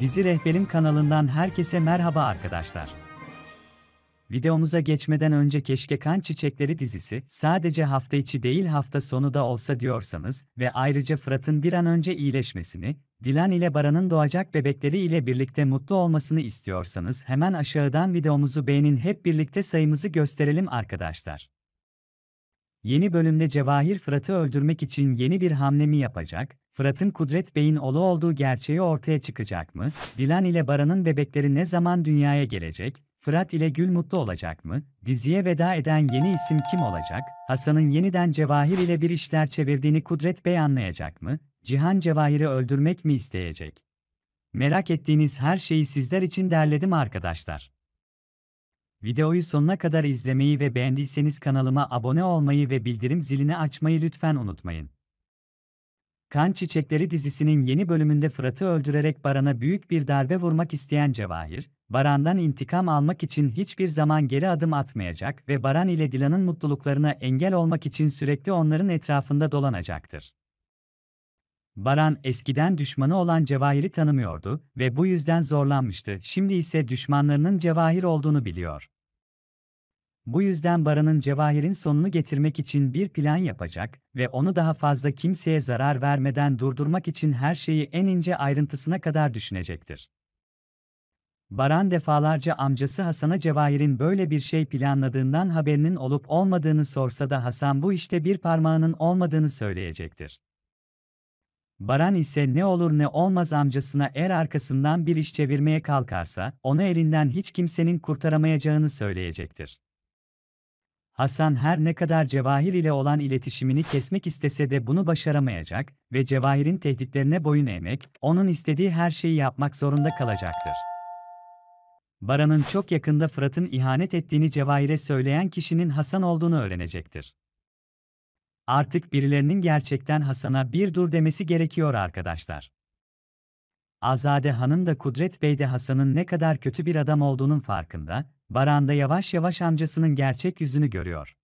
Dizi Rehberim kanalından herkese merhaba arkadaşlar. Videomuza geçmeden önce keşke Kan Çiçekleri dizisi sadece hafta içi değil hafta sonu da olsa diyorsanız ve ayrıca Fırat'ın bir an önce iyileşmesini, Dilan ile Baran'ın doğacak bebekleri ile birlikte mutlu olmasını istiyorsanız hemen aşağıdan videomuzu beğenin hep birlikte sayımızı gösterelim arkadaşlar. Yeni bölümde Cevahir Fırat'ı öldürmek için yeni bir hamle mi yapacak? Fırat'ın Kudret Bey'in oğlu olduğu gerçeği ortaya çıkacak mı? Dilan ile Baran'ın bebekleri ne zaman dünyaya gelecek? Fırat ile Gül mutlu olacak mı? Diziye veda eden yeni isim kim olacak? Hasan'ın yeniden Cevahir ile bir işler çevirdiğini Kudret Bey anlayacak mı? Cihan Cevahir'i öldürmek mi isteyecek? Merak ettiğiniz her şeyi sizler için derledim arkadaşlar. Videoyu sonuna kadar izlemeyi ve beğendiyseniz kanalıma abone olmayı ve bildirim zilini açmayı lütfen unutmayın. Kan Çiçekleri dizisinin yeni bölümünde Fırat'ı öldürerek Baran'a büyük bir darbe vurmak isteyen Cevahir, Baran'dan intikam almak için hiçbir zaman geri adım atmayacak ve Baran ile Dilan'ın mutluluklarına engel olmak için sürekli onların etrafında dolanacaktır. Baran eskiden düşmanı olan Cevahir'i tanımıyordu ve bu yüzden zorlanmıştı. Şimdi ise düşmanlarının Cevahir olduğunu biliyor. Bu yüzden Baran'ın Cevahir'in sonunu getirmek için bir plan yapacak ve onu daha fazla kimseye zarar vermeden durdurmak için her şeyi en ince ayrıntısına kadar düşünecektir. Baran defalarca amcası Hasan'a Cevahir'in böyle bir şey planladığından haberinin olup olmadığını sorsa da Hasan bu işte bir parmağının olmadığını söyleyecektir. Baran ise ne olur ne olmaz amcasına er arkasından bir iş çevirmeye kalkarsa, onu elinden hiç kimsenin kurtaramayacağını söyleyecektir. Hasan her ne kadar Cevahir ile olan iletişimini kesmek istese de bunu başaramayacak ve Cevahir'in tehditlerine boyun eğmek, onun istediği her şeyi yapmak zorunda kalacaktır. Baran'ın çok yakında Fırat'ın ihanet ettiğini Cevahir'e söyleyen kişinin Hasan olduğunu öğrenecektir. Artık birilerinin gerçekten Hasan'a bir dur demesi gerekiyor arkadaşlar. Azade Han'ın da Kudret Bey de Hasan'ın ne kadar kötü bir adam olduğunun farkında, baranda yavaş yavaş amcasının gerçek yüzünü görüyor.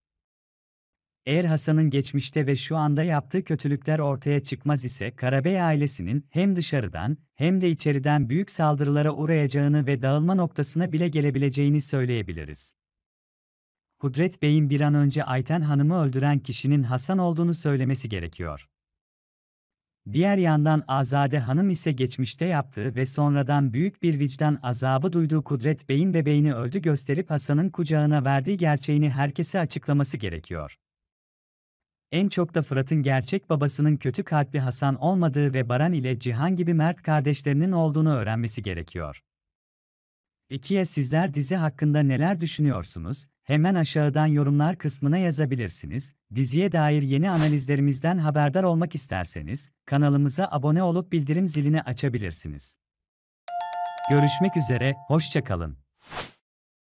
Eğer Hasan'ın geçmişte ve şu anda yaptığı kötülükler ortaya çıkmaz ise Karabey ailesinin hem dışarıdan hem de içeriden büyük saldırılara uğrayacağını ve dağılma noktasına bile gelebileceğini söyleyebiliriz. Kudret Bey'in bir an önce Ayten Hanım'ı öldüren kişinin Hasan olduğunu söylemesi gerekiyor. Diğer yandan Azade Hanım ise geçmişte yaptığı ve sonradan büyük bir vicdan azabı duyduğu Kudret Bey'in bebeğini öldü gösterip Hasan'ın kucağına verdiği gerçeğini herkese açıklaması gerekiyor. En çok da Fırat'ın gerçek babasının kötü kalpli Hasan olmadığı ve Baran ile Cihan gibi mert kardeşlerinin olduğunu öğrenmesi gerekiyor. İkiye sizler dizi hakkında neler düşünüyorsunuz? Hemen aşağıdan yorumlar kısmına yazabilirsiniz. Diziye dair yeni analizlerimizden haberdar olmak isterseniz kanalımıza abone olup bildirim zilini açabilirsiniz. Görüşmek üzere, hoşçakalın.